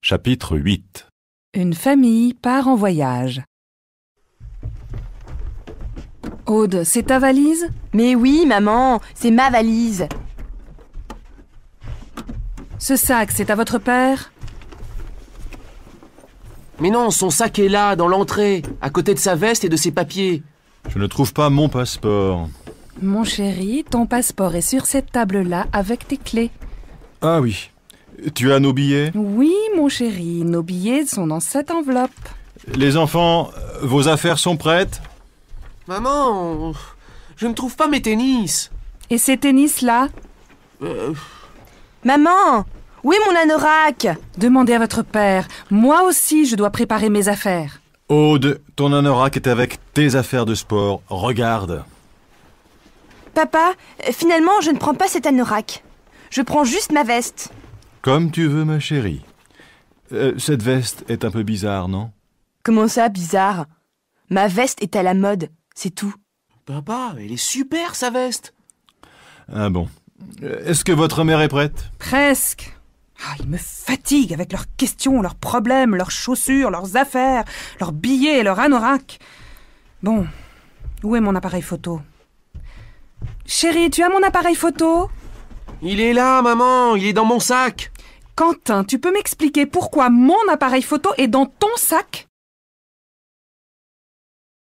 Chapitre 8 Une famille part en voyage. Aude, c'est ta valise Mais oui, maman, c'est ma valise. Ce sac, c'est à votre père Mais non, son sac est là, dans l'entrée, à côté de sa veste et de ses papiers. Je ne trouve pas mon passeport. Mon chéri, ton passeport est sur cette table-là avec tes clés. Ah oui. Tu as nos billets Oui, mon chéri, nos billets sont dans cette enveloppe. Les enfants, euh, vos affaires sont prêtes Maman, je ne trouve pas mes tennis. Et ces tennis-là euh. Maman Où est mon anorak Demandez à votre père. Moi aussi, je dois préparer mes affaires. Aude, ton anorak est avec tes affaires de sport. Regarde. Papa, finalement, je ne prends pas cet anorak. Je prends juste ma veste. Comme tu veux, ma chérie. Euh, cette veste est un peu bizarre, non Comment ça, bizarre Ma veste est à la mode, c'est tout. Papa, elle est super, sa veste Ah bon. Euh, est-ce que votre mère est prête Presque. Ah, ils me fatiguent avec leurs questions, leurs problèmes, leurs chaussures, leurs affaires, leurs billets et leur anorak. Bon, où est mon appareil photo Chérie, tu as mon appareil photo Il est là, maman, il est dans mon sac. Quentin, tu peux m'expliquer pourquoi mon appareil photo est dans ton sac